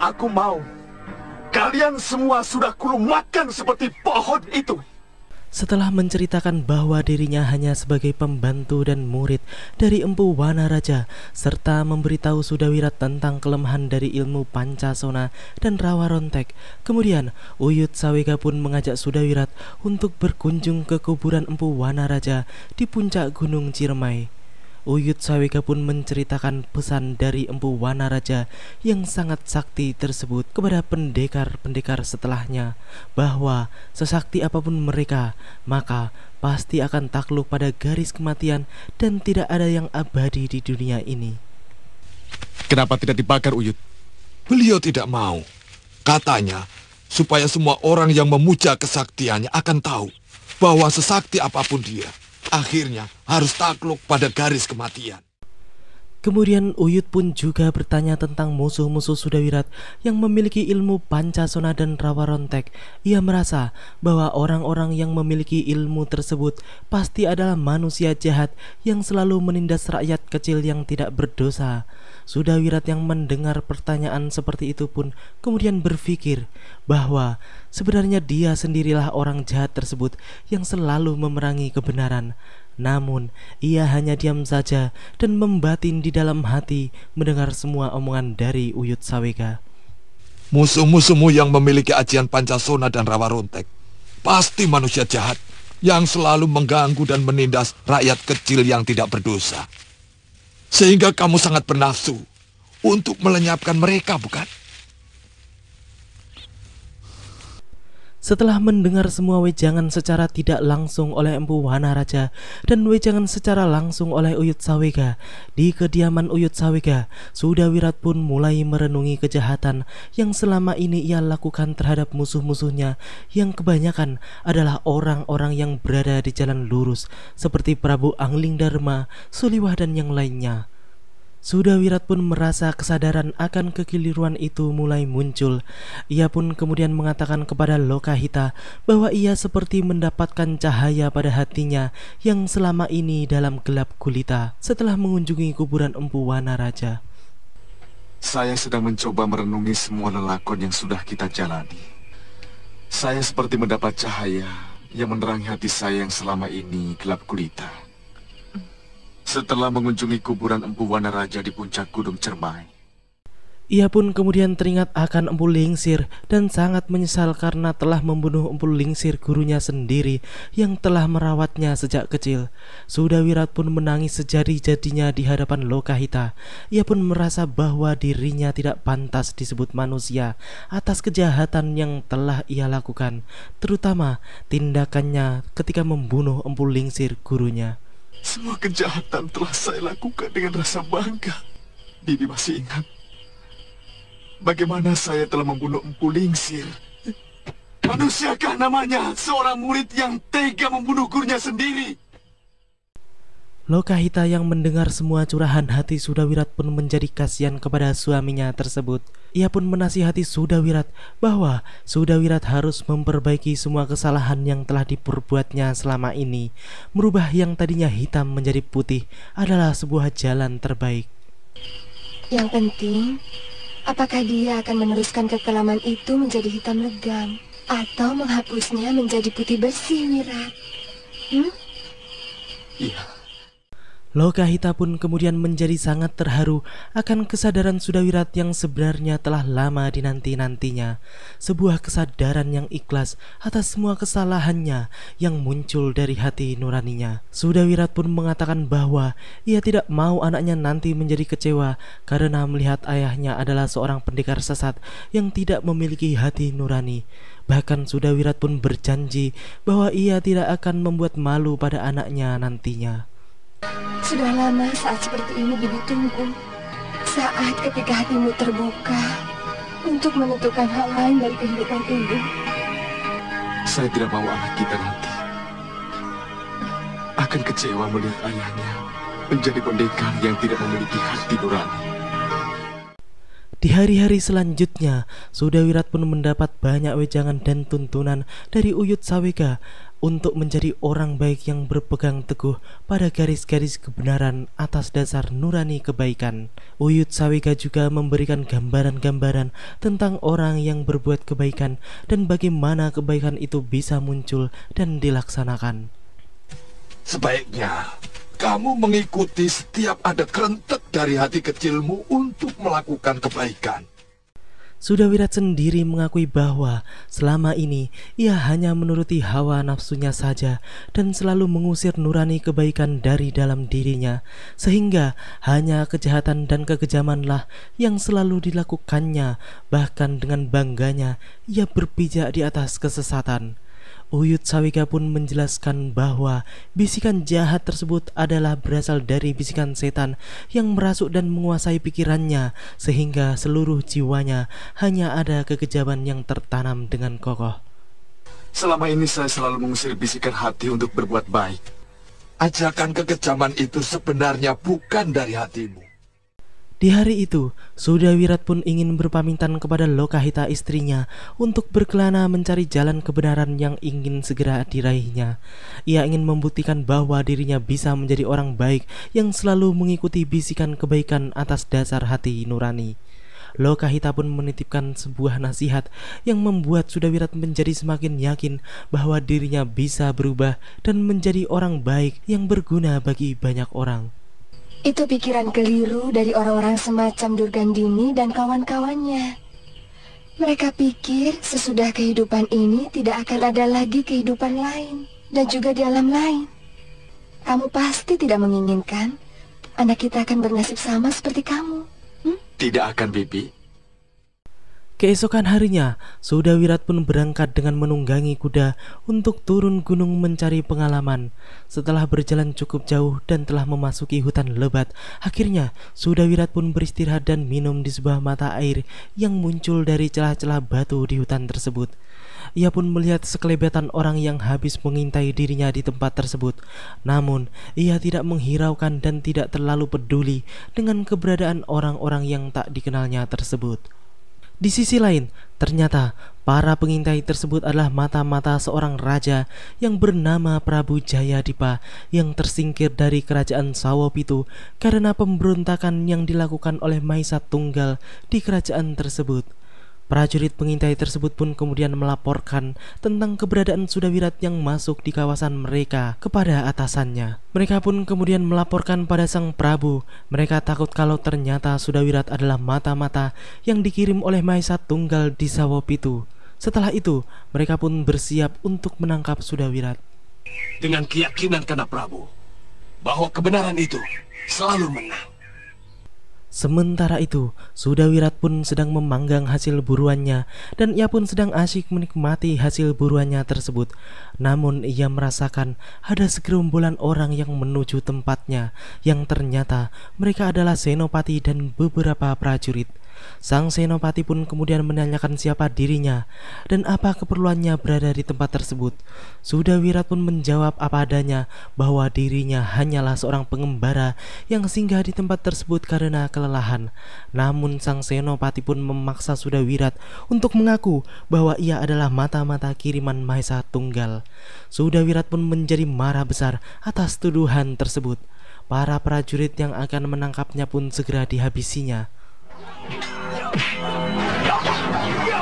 aku mau. Kalian semua sudah kulumakan seperti pohon itu. Setelah menceritakan bahwa dirinya hanya sebagai pembantu dan murid dari Empu Wana Raja serta memberitahu Sudawira tentang kelemahan dari ilmu Pancasona dan Rawa Rontek, kemudian Uyut Sawega pun mengajak Sudawirat untuk berkunjung ke kuburan Empu Wana Raja di puncak Gunung Ciremai. Uyut Sawika pun menceritakan pesan dari Empu Wanaraja yang sangat sakti tersebut kepada pendekar-pendekar setelahnya bahwa sesakti apapun mereka maka pasti akan takluk pada garis kematian dan tidak ada yang abadi di dunia ini. Kenapa tidak dibakar Uyut? Beliau tidak mau. Katanya supaya semua orang yang memuja kesaktiannya akan tahu bahwa sesakti apapun dia akhirnya harus takluk pada garis kematian. Kemudian Uyut pun juga bertanya tentang musuh-musuh Sudawirat yang memiliki ilmu Pancasona dan Rawarontek. Ia merasa bahwa orang-orang yang memiliki ilmu tersebut pasti adalah manusia jahat yang selalu menindas rakyat kecil yang tidak berdosa. Sudah Wirat yang mendengar pertanyaan seperti itu pun kemudian berpikir bahwa sebenarnya dia sendirilah orang jahat tersebut yang selalu memerangi kebenaran. Namun, ia hanya diam saja dan membatin di dalam hati mendengar semua omongan dari Uyut Sawega. Musuh-musuhmu yang memiliki ajian Pancasona dan Rawa Rontek pasti manusia jahat yang selalu mengganggu dan menindas rakyat kecil yang tidak berdosa. Sehingga kamu sangat bernafsu untuk melenyapkan mereka, bukan? Setelah mendengar semua wejangan secara tidak langsung oleh Empu Wana Raja dan wejangan secara langsung oleh Uyut Sawega, di kediaman Uyut Sawega, Sudawirat pun mulai merenungi kejahatan yang selama ini ia lakukan terhadap musuh-musuhnya yang kebanyakan adalah orang-orang yang berada di jalan lurus seperti Prabu Angling Dharma, Suliwah dan yang lainnya. Sudah Wirat pun merasa kesadaran akan kekeliruan itu mulai muncul. Ia pun kemudian mengatakan kepada Lokahita bahwa ia seperti mendapatkan cahaya pada hatinya yang selama ini dalam gelap gulita setelah mengunjungi kuburan Empu Raja. Saya sedang mencoba merenungi semua lelakon yang sudah kita jalani. Saya seperti mendapat cahaya yang menerangi hati saya yang selama ini gelap gulita setelah mengunjungi kuburan Empu Wanaraja di puncak Gunung Cermai. Ia pun kemudian teringat akan Empu Lingsir dan sangat menyesal karena telah membunuh Empu Lingsir gurunya sendiri yang telah merawatnya sejak kecil. sudah wirat pun menangis sejadi-jadinya di hadapan Lokahita. Ia pun merasa bahwa dirinya tidak pantas disebut manusia atas kejahatan yang telah ia lakukan, terutama tindakannya ketika membunuh Empu Lingsir gurunya. Semua kejahatan telah saya lakukan dengan rasa bangga. Bibi masih ingat bagaimana saya telah membunuh Empu Lingsir. Manusiakah namanya seorang murid yang tega membunuh gurunya sendiri? Lokahita yang mendengar semua curahan hati Sudawirat pun menjadi kasihan kepada suaminya tersebut. Ia pun menasihati Sudawirat bahwa Sudawirat harus memperbaiki semua kesalahan yang telah diperbuatnya selama ini. Merubah yang tadinya hitam menjadi putih adalah sebuah jalan terbaik. Yang penting, apakah dia akan meneruskan kekelaman itu menjadi hitam legam atau menghapusnya menjadi putih bersih, Wirat? Hmm? Iya. Lokahita pun kemudian menjadi sangat terharu akan kesadaran Sudawirat yang sebenarnya telah lama dinanti-nantinya. Sebuah kesadaran yang ikhlas atas semua kesalahannya yang muncul dari hati nuraninya. Sudawirat pun mengatakan bahwa ia tidak mau anaknya nanti menjadi kecewa karena melihat ayahnya adalah seorang pendekar sesat yang tidak memiliki hati nurani. Bahkan Sudawirat pun berjanji bahwa ia tidak akan membuat malu pada anaknya nantinya. Sudah lama saat seperti ini Bibi tunggu. Saat ketika hatimu terbuka untuk menentukan hal lain dari kehidupan ini. Saya tidak mau anak kita nanti akan kecewa melihat ayahnya menjadi pendekar yang tidak memiliki hati nurani. Di hari-hari selanjutnya, Sudawirat pun mendapat banyak wejangan dan tuntunan dari Uyut Sawega untuk menjadi orang baik yang berpegang teguh pada garis-garis kebenaran atas dasar nurani kebaikan. Uyut Sawika juga memberikan gambaran-gambaran tentang orang yang berbuat kebaikan dan bagaimana kebaikan itu bisa muncul dan dilaksanakan. Sebaiknya kamu mengikuti setiap ada kerentek dari hati kecilmu untuk melakukan kebaikan. Sudah Wirat sendiri mengakui bahwa selama ini ia hanya menuruti hawa nafsunya saja dan selalu mengusir nurani kebaikan dari dalam dirinya, sehingga hanya kejahatan dan kekejamanlah yang selalu dilakukannya, bahkan dengan bangganya ia berpijak di atas kesesatan. Uyut Sawika pun menjelaskan bahwa bisikan jahat tersebut adalah berasal dari bisikan setan yang merasuk dan menguasai pikirannya sehingga seluruh jiwanya hanya ada kekejaman yang tertanam dengan kokoh. Selama ini saya selalu mengusir bisikan hati untuk berbuat baik. Ajakan kekejaman itu sebenarnya bukan dari hatimu. Di hari itu, Sudawirat pun ingin berpamitan kepada Lokahita istrinya untuk berkelana mencari jalan kebenaran yang ingin segera diraihnya. Ia ingin membuktikan bahwa dirinya bisa menjadi orang baik yang selalu mengikuti bisikan kebaikan atas dasar hati nurani. Lokahita pun menitipkan sebuah nasihat yang membuat Sudawirat menjadi semakin yakin bahwa dirinya bisa berubah dan menjadi orang baik yang berguna bagi banyak orang. Itu pikiran keliru dari orang-orang semacam Durgandini dan kawan-kawannya. Mereka pikir sesudah kehidupan ini tidak akan ada lagi kehidupan lain dan juga di alam lain. Kamu pasti tidak menginginkan anak kita akan bernasib sama seperti kamu. Hmm? Tidak akan, Bibi. Keesokan harinya, Sudawirat pun berangkat dengan menunggangi kuda untuk turun gunung mencari pengalaman. Setelah berjalan cukup jauh dan telah memasuki hutan lebat, akhirnya Sudawirat pun beristirahat dan minum di sebuah mata air yang muncul dari celah-celah batu di hutan tersebut. Ia pun melihat sekelebatan orang yang habis mengintai dirinya di tempat tersebut. Namun, ia tidak menghiraukan dan tidak terlalu peduli dengan keberadaan orang-orang yang tak dikenalnya tersebut. Di sisi lain, ternyata para pengintai tersebut adalah mata-mata seorang raja yang bernama Prabu Jayadipa yang tersingkir dari kerajaan Sawopitu karena pemberontakan yang dilakukan oleh Maisa Tunggal di kerajaan tersebut. Prajurit pengintai tersebut pun kemudian melaporkan tentang keberadaan Sudawirat yang masuk di kawasan mereka kepada atasannya. Mereka pun kemudian melaporkan pada Sang Prabu. Mereka takut kalau ternyata Sudawirat adalah mata-mata yang dikirim oleh Maisa Tunggal di Sawopitu. Setelah itu, mereka pun bersiap untuk menangkap Sudawirat. Dengan keyakinan karena Prabu, bahwa kebenaran itu selalu menang. Sementara itu, Sudawirat pun sedang memanggang hasil buruannya dan ia pun sedang asyik menikmati hasil buruannya tersebut. Namun ia merasakan ada segerombolan orang yang menuju tempatnya yang ternyata mereka adalah Senopati dan beberapa prajurit. Sang Senopati pun kemudian menanyakan siapa dirinya dan apa keperluannya berada di tempat tersebut. Sudah Wirat pun menjawab apa adanya bahwa dirinya hanyalah seorang pengembara yang singgah di tempat tersebut karena kelelahan. Namun Sang Senopati pun memaksa Sudah Wirat untuk mengaku bahwa ia adalah mata-mata kiriman Mahesa Tunggal. Sudah Wirat pun menjadi marah besar atas tuduhan tersebut. Para prajurit yang akan menangkapnya pun segera dihabisinya. 了。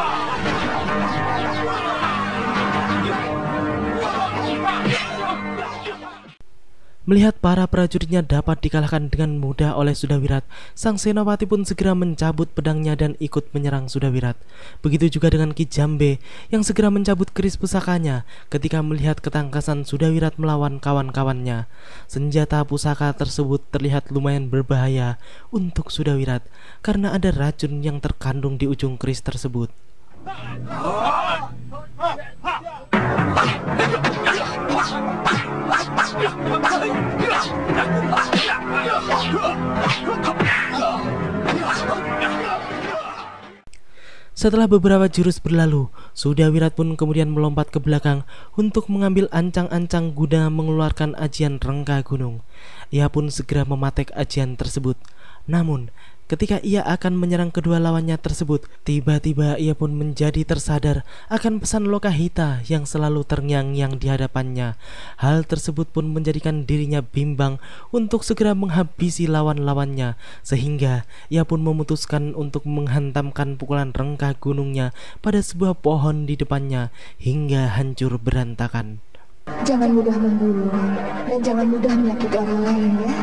Melihat para prajuritnya dapat dikalahkan dengan mudah oleh Sudawirat, sang senopati pun segera mencabut pedangnya dan ikut menyerang Sudawirat. Begitu juga dengan Ki Jambe yang segera mencabut keris pusakanya ketika melihat ketangkasan Sudawirat melawan kawan-kawannya. Senjata pusaka tersebut terlihat lumayan berbahaya untuk Sudawirat karena ada racun yang terkandung di ujung keris tersebut. Setelah beberapa jurus berlalu, Sudawirat pun kemudian melompat ke belakang untuk mengambil ancang-ancang guna mengeluarkan ajian rengka gunung. Ia pun segera mematek ajian tersebut. Namun, Ketika ia akan menyerang kedua lawannya tersebut, tiba-tiba ia pun menjadi tersadar akan pesan Lokahita yang selalu terngiang-ngiang di hadapannya. Hal tersebut pun menjadikan dirinya bimbang untuk segera menghabisi lawan-lawannya, sehingga ia pun memutuskan untuk menghantamkan pukulan rengkah gunungnya pada sebuah pohon di depannya hingga hancur berantakan. Jangan mudah membunuh dan jangan mudah menyakiti orang lain ya.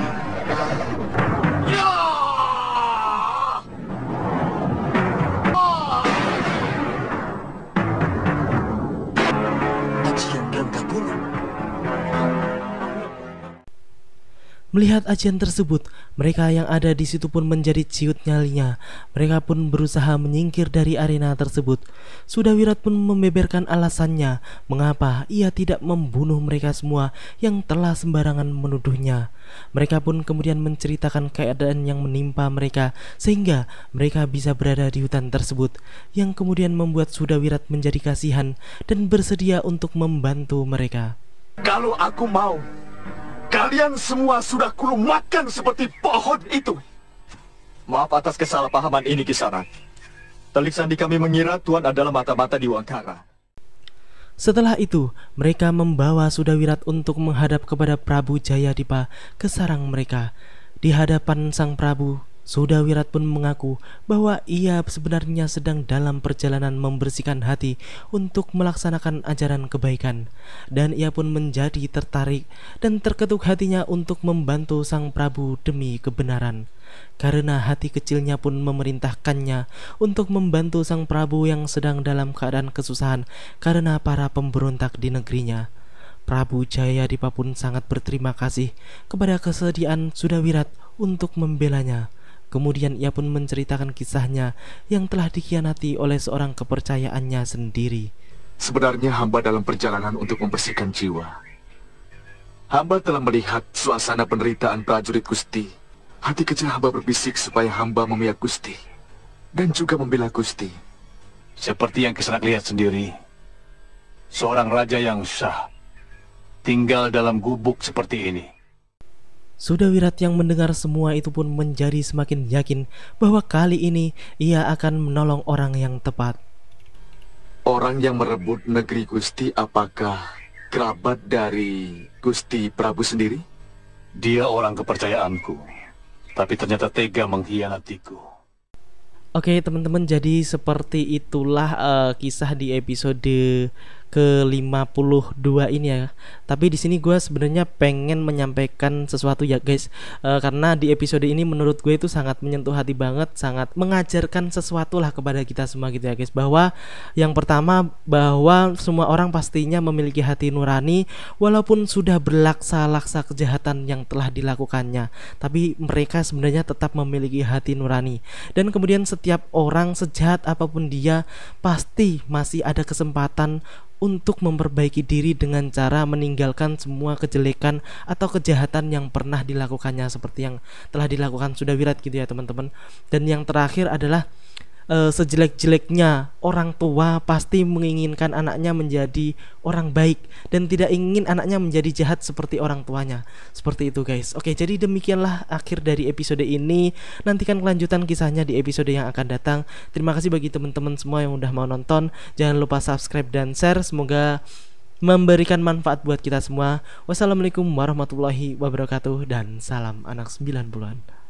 Melihat ajian tersebut, mereka yang ada di situ pun menjadi ciut nyalinya. Mereka pun berusaha menyingkir dari arena tersebut. Sudawirat pun membeberkan alasannya mengapa ia tidak membunuh mereka semua yang telah sembarangan menuduhnya. Mereka pun kemudian menceritakan keadaan yang menimpa mereka sehingga mereka bisa berada di hutan tersebut yang kemudian membuat Sudawirat menjadi kasihan dan bersedia untuk membantu mereka. Kalau aku mau, Kalian semua sudah kulumakan seperti pohon itu. Maaf atas kesalahpahaman ini, kisaran Telik sandi kami mengira Tuhan adalah mata-mata di Wangkara. Setelah itu, mereka membawa Sudawirat untuk menghadap kepada Prabu Jayadipa ke sarang mereka. Di hadapan sang Prabu, Sudawirat Wirat pun mengaku bahwa ia sebenarnya sedang dalam perjalanan membersihkan hati untuk melaksanakan ajaran kebaikan dan ia pun menjadi tertarik dan terketuk hatinya untuk membantu Sang Prabu demi kebenaran karena hati kecilnya pun memerintahkannya untuk membantu Sang Prabu yang sedang dalam keadaan kesusahan karena para pemberontak di negerinya. Prabu Jayadipa pun sangat berterima kasih kepada kesediaan Sudawirat untuk membelanya Kemudian ia pun menceritakan kisahnya yang telah dikhianati oleh seorang kepercayaannya sendiri. Sebenarnya hamba dalam perjalanan untuk membersihkan jiwa. Hamba telah melihat suasana penderitaan prajurit Gusti. Hati kecil hamba berbisik supaya hamba memihak Gusti dan juga membela Gusti. Seperti yang kisah lihat sendiri, seorang raja yang sah tinggal dalam gubuk seperti ini. Sudah Wirat yang mendengar semua itu pun menjadi semakin yakin bahwa kali ini ia akan menolong orang yang tepat. Orang yang merebut negeri Gusti apakah kerabat dari Gusti Prabu sendiri? Dia orang kepercayaanku, tapi ternyata tega mengkhianatiku. Oke teman-teman jadi seperti itulah uh, kisah di episode ke-52 ini ya. Tapi di sini gue sebenarnya pengen menyampaikan sesuatu ya guys, e, karena di episode ini menurut gue itu sangat menyentuh hati banget, sangat mengajarkan sesuatu lah kepada kita semua gitu ya guys. Bahwa yang pertama bahwa semua orang pastinya memiliki hati nurani walaupun sudah berlaksa-laksa kejahatan yang telah dilakukannya, tapi mereka sebenarnya tetap memiliki hati nurani. Dan kemudian setiap orang sejahat apapun dia pasti masih ada kesempatan untuk memperbaiki diri dengan cara meninggalkan semua kejelekan atau kejahatan yang pernah dilakukannya seperti yang telah dilakukan sudah wirat gitu ya teman-teman dan yang terakhir adalah e, sejelek-jeleknya orang tua pasti menginginkan anaknya menjadi orang baik dan tidak ingin anaknya menjadi jahat seperti orang tuanya. Seperti itu guys. Oke, jadi demikianlah akhir dari episode ini. Nantikan kelanjutan kisahnya di episode yang akan datang. Terima kasih bagi teman-teman semua yang udah mau nonton. Jangan lupa subscribe dan share. Semoga memberikan manfaat buat kita semua. Wassalamualaikum warahmatullahi wabarakatuh dan salam anak sembilan bulan.